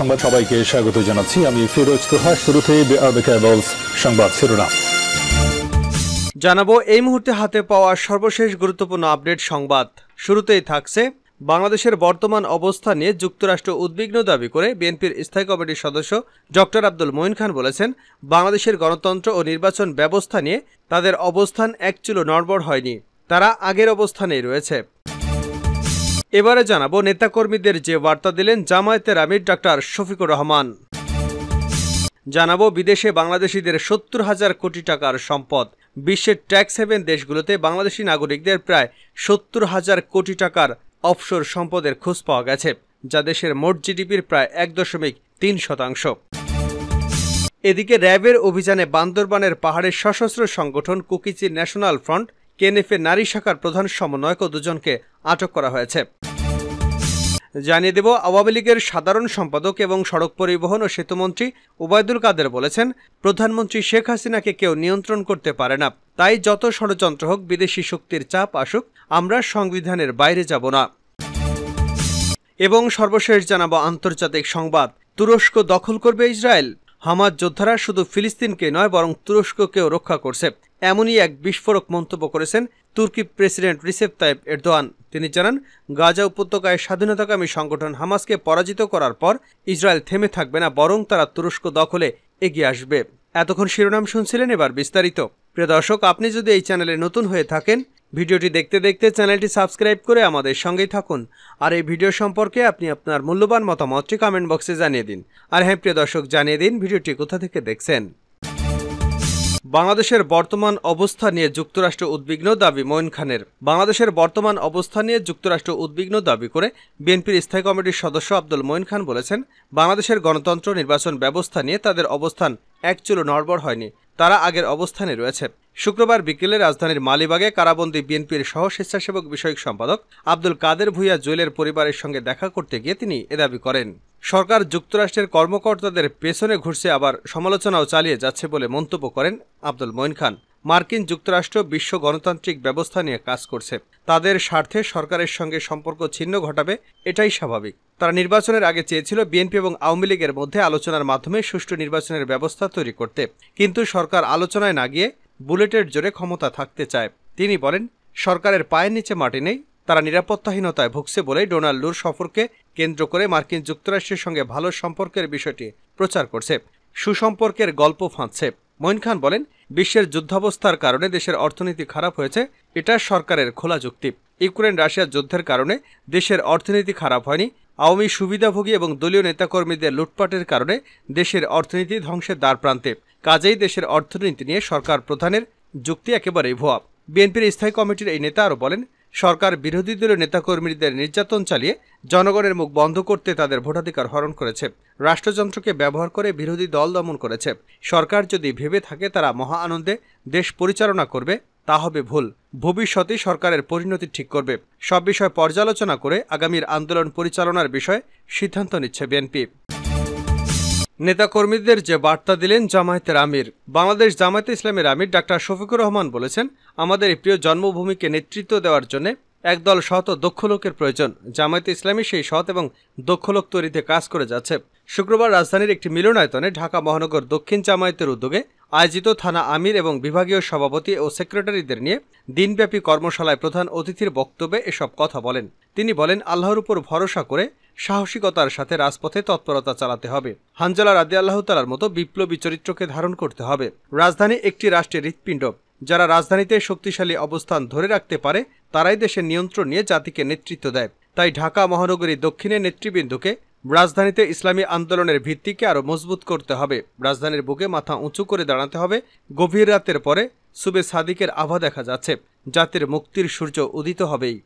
সংবাদ সবাইকে স্বাগত জানাচ্ছি আমি ফিরোজ তোহা শুরুতে সংবাদ শিরোনাম জানাবো এই মুহূর্তে হাতে পাওয়া সর্বশেষ গুরুত্বপূর্ণ আপডেট সংবাদ শুরুতেই থাকছে বাংলাদেশের বর্তমান অবস্থা নিয়ে যুক্তরাষ্ট্র উদ্বিগ্ন দাবি করে বিএনপির স্থায়ী কমিটির সদস্য ডক্টর আব্দুল মঈন খান বলেছেন বাংলাদেশের গণতন্ত্র ও নির্বাচন ব্যবস্থা নিয়ে তাদের অবস্থান একচুলো নড়বড় হয়নি তারা আগের অবস্থানেই রয়েছে এবারে জানাবো নেতাকর্মীদের যে বার্তা দিলেন জামায়াতের আমির ডাক্তার শফিকুর রহমান জানাবো বিদেশে বাংলাদেশিদের সত্তর হাজার কোটি টাকার সম্পদ বিশ্বের ট্যাক্স হেভেন দেশগুলোতে বাংলাদেশি নাগরিকদের প্রায় সত্তর হাজার কোটি টাকার অফশোর সম্পদের খোঁজ পাওয়া গেছে যা দেশের মোট জিডিপির প্রায় এক দশমিক তিন শতাংশ এদিকে র্যাবের অভিযানে বান্দরবানের পাহাড়ের সশস্ত্র সংগঠন কুকিচি ন্যাশনাল ফ্রন্ট এর নারী শাখার প্রধান সমন্বয়ক দুজনকে আটক করা হয়েছে জানিয়ে দেব আওয়ামী লীগের সাধারণ সম্পাদক এবং সড়ক পরিবহন ও সেতুমন্ত্রী ওবায়দুল কাদের বলেছেন প্রধানমন্ত্রী শেখ হাসিনাকে কেউ নিয়ন্ত্রণ করতে পারে না তাই যত ষড়যন্ত্র হোক বিদেশি শক্তির চাপ আসুক আমরা সংবিধানের বাইরে যাব না এবং সর্বশেষ জানাব আন্তর্জাতিক সংবাদ তুরস্ক দখল করবে ইসরায়েল হামাজ যোদ্ধারা শুধু ফিলিস্তিনকে নয় বরং তুরস্ককেও রক্ষা করছে এমনই এক বিস্ফোরক মন্তব্য করেছেন তুর্কি প্রেসিডেন্ট রিসেপ তাইব এরদোয়ান তিনি জানান গাজা উপত্যকায় স্বাধীনতাকামী সংগঠন হামাসকে পরাজিত করার পর ইসরায়েল থেমে থাকবে না বরং তারা তুরস্ক দখলে এগিয়ে আসবে এতক্ষণ শিরোনাম শুনছিলেন এবার বিস্তারিত প্রিয় দর্শক আপনি যদি এই চ্যানেলে নতুন হয়ে থাকেন ভিডিওটি দেখতে দেখতে চ্যানেলটি সাবস্ক্রাইব করে আমাদের সঙ্গেই থাকুন আর এই ভিডিও সম্পর্কে আপনি আপনার মূল্যবান মতামতটি কমেন্ট বক্সে জানিয়ে দিন আর হ্যাঁ প্রিয় দর্শক জানিয়ে দিন ভিডিওটি কোথা থেকে দেখছেন বাংলাদেশের বর্তমান অবস্থা নিয়ে যুক্তরাষ্ট্র উদ্বিগ্ন দাবি মইন খানের বাংলাদেশের বর্তমান অবস্থা নিয়ে যুক্তরাষ্ট্র উদ্বিগ্ন দাবি করে বিএনপির স্থায়ী কমিটির সদস্য আব্দুল মইন খান বলেছেন বাংলাদেশের গণতন্ত্র নির্বাচন ব্যবস্থা নিয়ে তাদের অবস্থান একচুলো নড়বড় হয়নি তারা আগের অবস্থানে রয়েছে শুক্রবার বিকেলে রাজধানীর মালিবাগে কারাবন্দী বিএনপির সহ স্বেচ্ছাসেবক বিষয়ক সম্পাদক আব্দুল কাদের ভুইয়া জুয়েলের পরিবারের সঙ্গে দেখা করতে গিয়ে তিনি এ দাবি করেন সরকার যুক্তরাষ্ট্রের কর্মকর্তাদের পেছনে ঘুরছে আবার সমালোচনাও চালিয়ে যাচ্ছে বলে মন্তব্য করেন আব্দুল মঈন খান মার্কিন যুক্তরাষ্ট্র বিশ্ব গণতান্ত্রিক ব্যবস্থা নিয়ে কাজ করছে তাদের স্বার্থে সরকারের সঙ্গে সম্পর্ক ছিন্ন ঘটাবে এটাই স্বাভাবিক তারা নির্বাচনের আগে চেয়েছিল বিএনপি এবং আওয়ামী লীগের মধ্যে আলোচনার মাধ্যমে সুষ্ঠু নির্বাচনের ব্যবস্থা তৈরি করতে কিন্তু সরকার আলোচনায় না গিয়ে বুলেটের জোরে ক্ষমতা থাকতে চায় তিনি বলেন সরকারের পায়ের নিচে মাটি নেই তারা নিরাপত্তাহীনতায় ভুগছে বলেই ডোনাল্ড লুর সফরকে কেন্দ্র করে মার্কিন যুক্তরাষ্ট্রের সঙ্গে ভালো সম্পর্কের বিষয়টি প্রচার করছে সুসম্পর্কের গল্প ফাঁদছে মঈন খান বলেন বিশ্বের যুদ্ধাবস্থার কারণে দেশের অর্থনীতি খারাপ হয়েছে এটা সরকারের খোলা যুক্তি ইউক্রেন রাশিয়ার যুদ্ধের কারণে দেশের অর্থনীতি খারাপ হয়নি আওয়ামী সুবিধাভোগী এবং দলীয় নেতাকর্মীদের লুটপাটের কারণে দেশের অর্থনীতি ধ্বংসের দ্বার প্রান্তে কাজেই দেশের অর্থনীতি নিয়ে সরকার প্রধানের যুক্তি একেবারেই ভুয়া বিএনপির স্থায়ী কমিটির এই নেতা আরও বলেন সরকার বিরোধী দলীয় নেতাকর্মীদের নির্যাতন চালিয়ে জনগণের মুখ বন্ধ করতে তাদের ভোটাধিকার হরণ করেছে রাষ্ট্রযন্ত্রকে ব্যবহার করে বিরোধী দল দমন করেছে সরকার যদি ভেবে থাকে তারা মহা আনন্দে দেশ পরিচালনা করবে তা হবে ভুল ভবিষ্যতে সরকারের পরিণতি ঠিক করবে সব বিষয় পর্যালোচনা করে আগামীর আন্দোলন পরিচালনার বিষয়ে সিদ্ধান্ত নিচ্ছে বিএনপি নেতাকর্মীদের যে বার্তা দিলেন জামায়াতের আমির বাংলাদেশ জামায়াত ইসলামের আমির ডাক্তার শফিকুর রহমান বলেছেন আমাদের প্রিয় জন্মভূমিকে নেতৃত্ব দেওয়ার জন্য একদল ও দক্ষ লোকের প্রয়োজন জামায়াত ইসলামী সেই সৎ এবং দক্ষ লোক তৈরিতে কাজ করে যাচ্ছে শুক্রবার রাজধানীর একটি মিলনায়তনে ঢাকা মহানগর দক্ষিণ জামায়াতের উদ্যোগে আয়োজিত থানা আমির এবং বিভাগীয় সভাপতি ও সেক্রেটারিদের নিয়ে দিনব্যাপী কর্মশালায় প্রধান অতিথির বক্তব্যে এসব কথা বলেন তিনি বলেন আল্লাহর উপর ভরসা করে সাহসিকতার সাথে রাজপথে তৎপরতা চালাতে হবে হানজালা রাজি আল্লাহ তালার মতো বিপ্লবী চরিত্রকে ধারণ করতে হবে রাজধানী একটি রাষ্ট্রের হৃৎপিণ্ড যারা রাজধানীতে শক্তিশালী অবস্থান ধরে রাখতে পারে তারাই দেশের নিয়ন্ত্রণ নিয়ে জাতিকে নেতৃত্ব দেয় তাই ঢাকা মহানগরী দক্ষিণে নেতৃবৃন্দকে রাজধানীতে ইসলামী আন্দোলনের ভিত্তিকে আরও মজবুত করতে হবে রাজধানীর বুকে মাথা উঁচু করে দাঁড়াতে হবে গভীর রাতের পরে সুবে সাদিকের আভা দেখা যাচ্ছে জাতির মুক্তির সূর্য উদিত হবেই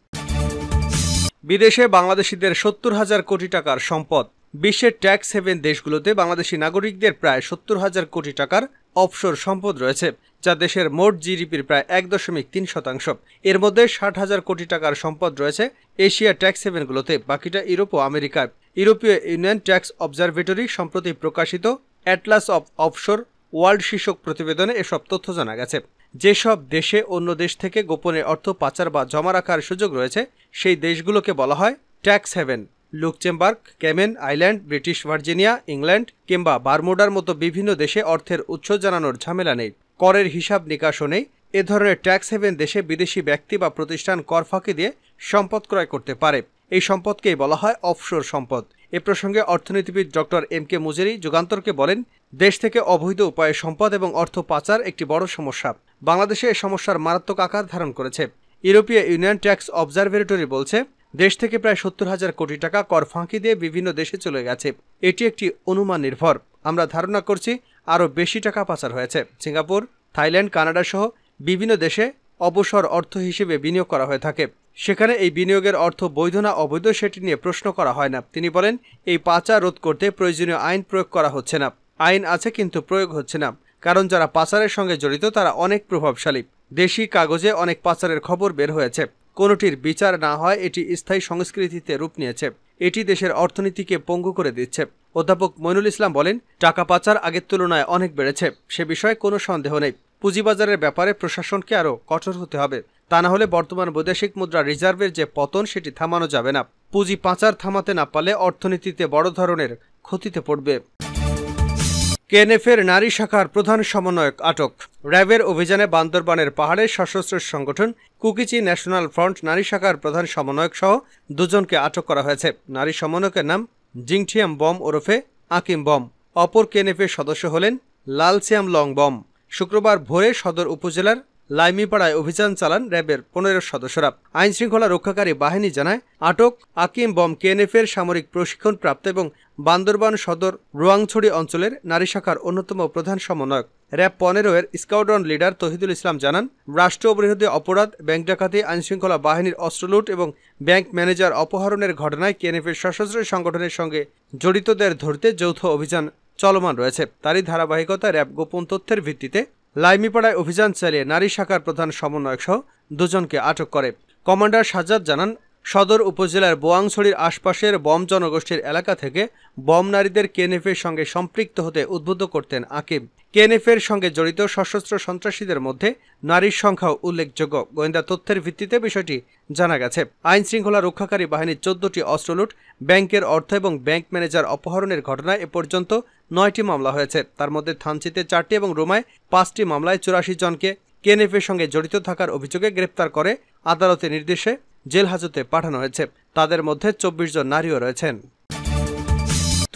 বিদেশে বাংলাদেশিদের সত্তর হাজার কোটি টাকার সম্পদ বিশ্বের ট্যাক্স হেভেন দেশগুলোতে বাংলাদেশি নাগরিকদের প্রায় সত্তর হাজার কোটি টাকার অফশোর সম্পদ রয়েছে যা দেশের মোট জিডিপির প্রায় এক দশমিক তিন শতাংশ এর মধ্যে ষাট হাজার কোটি টাকার সম্পদ রয়েছে এশিয়া ট্যাক্স হেভেনগুলোতে বাকিটা ইউরোপ ও আমেরিকায় ইউরোপীয় ইউনিয়ন ট্যাক্স অবজারভেটরি সম্প্রতি প্রকাশিত অ্যাটলাস অফ অফশোর ওয়ার্ল্ড শীর্ষক প্রতিবেদনে এসব তথ্য জানা গেছে যেসব দেশে অন্য দেশ থেকে গোপনে অর্থ পাচার বা জমা রাখার সুযোগ রয়েছে সেই দেশগুলোকে বলা হয় tax haven Luxembourg Cayman Island British Virginia England কিংবা বারমোডার মতো বিভিন্ন দেশে অর্থের উৎস জানানোর ঝামেলা নেই করের হিসাব নিকাশও নেই এ ধরনের ট্যাক্স হেভেন দেশে বিদেশি ব্যক্তি বা প্রতিষ্ঠান কর ফাঁকি দিয়ে সম্পদ ক্রয় করতে পারে এই সম্পদকেই বলা হয় অফশোর সম্পদ এ প্রসঙ্গে অর্থনীতিবিদ ডক্টর এম কে মুজেরি যুগান্তরকে বলেন দেশ থেকে অবৈধ উপায়ে সম্পদ এবং অর্থ পাচার একটি বড় সমস্যা বাংলাদেশে এ সমস্যার মারাত্মক আকার ধারণ করেছে ইউরোপীয় ইউনিয়ন ট্যাক্স অবজারভেটরি বলছে দেশ থেকে প্রায় সত্তর হাজার কোটি টাকা কর ফাঁকি দিয়ে বিভিন্ন দেশে চলে গেছে এটি একটি অনুমান নির্ভর আমরা ধারণা করছি আরও বেশি টাকা পাচার হয়েছে সিঙ্গাপুর থাইল্যান্ড কানাডা সহ বিভিন্ন দেশে অবসর অর্থ হিসেবে বিনিয়োগ করা হয়ে থাকে সেখানে এই বিনিয়োগের অর্থ বৈধ না অবৈধ সেটি নিয়ে প্রশ্ন করা হয় না তিনি বলেন এই পাচার রোধ করতে প্রয়োজনীয় আইন প্রয়োগ করা হচ্ছে না আইন আছে কিন্তু প্রয়োগ হচ্ছে না কারণ যারা পাচারের সঙ্গে জড়িত তারা অনেক প্রভাবশালী দেশি কাগজে অনেক পাচারের খবর বের হয়েছে কোনোটির বিচার না হয় এটি স্থায়ী সংস্কৃতিতে রূপ নিয়েছে এটি দেশের অর্থনীতিকে পঙ্গু করে দিচ্ছে অধ্যাপক মইনুল ইসলাম বলেন টাকা পাচার আগের তুলনায় অনেক বেড়েছে সে বিষয়ে কোনো সন্দেহ নেই পুঁজিবাজারের ব্যাপারে প্রশাসনকে আরও কঠোর হতে হবে তা না হলে বর্তমান বৈদেশিক মুদ্রা রিজার্ভের যে পতন সেটি থামানো যাবে না পুঁজি পাচার থামাতে না পারলে অর্থনীতিতে বড় ধরনের ক্ষতিতে পড়বে কেএনএফের নারী শাখার প্রধান সমন্বয়ক আটক র্যাবের অভিযানে বান্দরবানের পাহাড়ে সশস্ত্র সংগঠন কুকিচি ন্যাশনাল ফ্রন্ট নারী শাখার প্রধান সমন্বয়ক সহ দুজনকে আটক করা হয়েছে নারী সমন্বয়কের নাম জিংঠিয়াম বম ওরফে আকিম বম অপর কেএনএফের সদস্য হলেন লালসিয়াম লং বম শুক্রবার ভোরে সদর উপজেলার লাইমিপাড়ায় অভিযান চালান র্যাবের পনেরো সদস্যরা আইনশৃঙ্খলা রক্ষাকারী বাহিনী জানায় আটক আকিম বম কেএনএফের সামরিক প্রশিক্ষণপ্রাপ্ত এবং বান্দরবান সদর রোয়াংছড়ি অঞ্চলের নারী শাখার অন্যতম প্রধান সমন্বয়ক র্যাব পনেরো এর স্কাউডন লিডার তহিদুল ইসলাম জানান রাষ্ট্র বিরোধী অপরাধ ব্যাংক ডাকাতি আইনশৃঙ্খলা বাহিনীর অস্ত্রলুট এবং ব্যাংক ম্যানেজার অপহরণের ঘটনায় কেএনএফের সশস্ত্র সংগঠনের সঙ্গে জড়িতদের ধরতে যৌথ অভিযান চলমান রয়েছে তারই ধারাবাহিকতা র্যাব গোপন তথ্যের ভিত্তিতে লাইমিপাড়ায় অভিযান চালিয়ে নারী শাখার প্রধান সমন্বয়ক সহ দুজনকে আটক করে কমান্ডার সাজ্জাদ জানান সদর উপজেলার বোয়াংছড়ির আশপাশের বম জনগোষ্ঠীর এলাকা থেকে বম নারীদের কেএনএফের সঙ্গে সম্পৃক্ত হতে উদ্বুদ্ধ করতেন আকিব কেএনএফের সঙ্গে জড়িত সশস্ত্র সন্ত্রাসীদের মধ্যে নারীর সংখ্যাও উল্লেখযোগ্য গোয়েন্দা তথ্যের ভিত্তিতে বিষয়টি জানা গেছে আইন শৃঙ্খলা রক্ষাকারী বাহিনীর চোদ্দটি অস্ত্রলুট ব্যাংকের অর্থ এবং ব্যাংক ম্যানেজার অপহরণের ঘটনায় এ পর্যন্ত নয়টি মামলা হয়েছে তার মধ্যে থানচিতে চারটি এবং রোমায় পাঁচটি মামলায় চুরাশি জনকে কেএনএফের সঙ্গে জড়িত থাকার অভিযোগে গ্রেপ্তার করে আদালতের নির্দেশে জেল হাজতে পাঠানো হয়েছে তাদের মধ্যে চব্বিশ জন নারীও রয়েছেন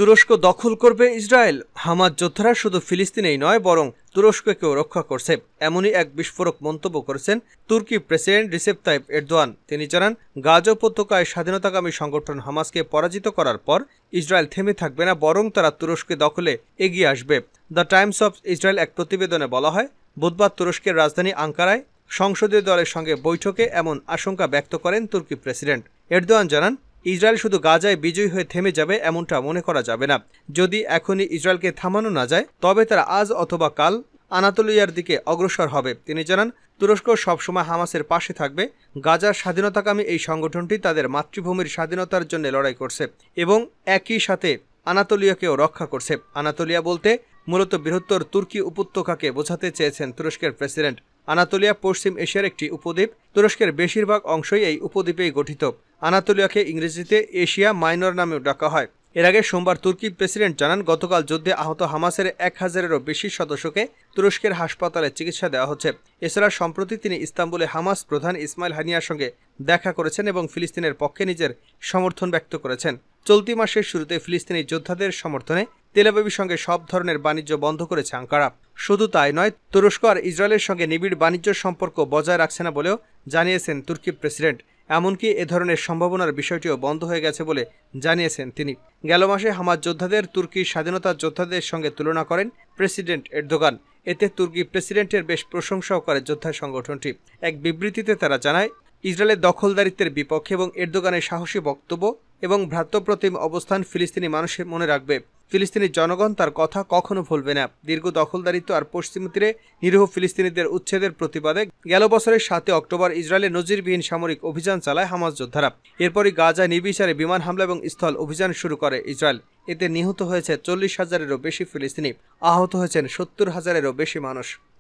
তুরস্ক দখল করবে ইসরায়েল হামাজ যোদ্ধারা শুধু ফিলিস্তিনেই নয় বরং তুরস্ককেও রক্ষা করছে এমনই এক বিস্ফোরক মন্তব্য করেছেন তুর্কি প্রেসিডেন্ট রিসেপ তাইপ এরদোয়ান তিনি জানান গাজ উপত্যকায় স্বাধীনতাকামী সংগঠন হামাজকে পরাজিত করার পর ইসরায়েল থেমে থাকবে না বরং তারা তুরস্কে দখলে এগিয়ে আসবে দ্য টাইমস অফ ইসরায়েল এক প্রতিবেদনে বলা হয় বুধবার তুরস্কের রাজধানী আঙ্কারায় সংসদীয় দলের সঙ্গে বৈঠকে এমন আশঙ্কা ব্যক্ত করেন তুর্কি প্রেসিডেন্ট এরদোয়ান জানান ইসরায়েল শুধু গাজায় বিজয়ী হয়ে থেমে যাবে এমনটা মনে করা যাবে না যদি এখনই ইসরায়েলকে থামানো না যায় তবে তারা আজ অথবা কাল আনাতোলিয়ার দিকে অগ্রসর হবে তিনি জানান তুরস্ক সবসময় হামাসের পাশে থাকবে গাজার স্বাধীনতাকামী এই সংগঠনটি তাদের মাতৃভূমির স্বাধীনতার জন্য লড়াই করছে এবং একই সাথে আনাতোলিয়াকেও রক্ষা করছে আনাতোলিয়া বলতে মূলত বৃহত্তর তুর্কি উপত্যকাকে বোঝাতে চেয়েছেন তুরস্কের প্রেসিডেন্ট আনাতোলিয়া পশ্চিম এশিয়ার একটি উপদ্বীপ তুরস্কের বেশিরভাগ অংশই এই উপদ্বীপেই গঠিত আনাতোলিয়াকে ইংরেজিতে এশিয়া মাইনর নামেও ডাকা হয় এর আগে সোমবার তুর্কি প্রেসিডেন্ট জানান গতকাল যুদ্ধে আহত হামাসের এক হাজারেরও বেশি সদস্যকে তুরস্কের হাসপাতালে চিকিৎসা দেওয়া হচ্ছে এছাড়া সম্প্রতি তিনি ইস্তাম্বুলে হামাস প্রধান ইসমাইল হানিয়ার সঙ্গে দেখা করেছেন এবং ফিলিস্তিনের পক্ষে নিজের সমর্থন ব্যক্ত করেছেন চলতি মাসের শুরুতে ফিলিস্তিনি যোদ্ধাদের সমর্থনে তেলাবিবির সঙ্গে সব ধরনের বাণিজ্য বন্ধ করেছে আঙ্কারা শুধু তাই নয় তুরস্ক আর ইসরায়েলের সঙ্গে নিবিড় বাণিজ্য সম্পর্ক বজায় রাখছে না বলেও জানিয়েছেন তুর্কি প্রেসিডেন্ট এমনকি এ ধরনের সম্ভাবনার বিষয়টিও বন্ধ হয়ে গেছে বলে জানিয়েছেন তিনি গেল মাসে হামাজ যোদ্ধাদের তুর্কি স্বাধীনতা যোদ্ধাদের সঙ্গে তুলনা করেন প্রেসিডেন্ট এরদোগান এতে তুর্কি প্রেসিডেন্টের বেশ প্রশংসাও করে যোদ্ধা সংগঠনটি এক বিবৃতিতে তারা জানায় ইসরায়েলের দখলদারিত্বের বিপক্ষে এবং এরদোগানের সাহসী বক্তব্য এবং ভ্রাতৃপ্রতিম অবস্থান ফিলিস্তিনি মানুষের মনে রাখবে ফিলিস্তিনি জনগণ তার কথা কখনো ভুলবে না দীর্ঘ দখলদারিত্ব আর পশ্চিম তীরে নিরীহ ফিলিস্তিনিদের উচ্ছেদের প্রতিবাদে গেল বছরের সাতই অক্টোবর ইসরায়েলে নজিরবিহীন সামরিক অভিযান চালায় হামাজ যোদ্ধারা এরপরই গাজা নির্বিচারে বিমান হামলা এবং স্থল অভিযান শুরু করে ইসরায়েল এতে নিহত হয়েছে চল্লিশ হাজারেরও বেশি ফিলিস্তিনি আহত হয়েছেন সত্তর হাজারেরও বেশি মানুষ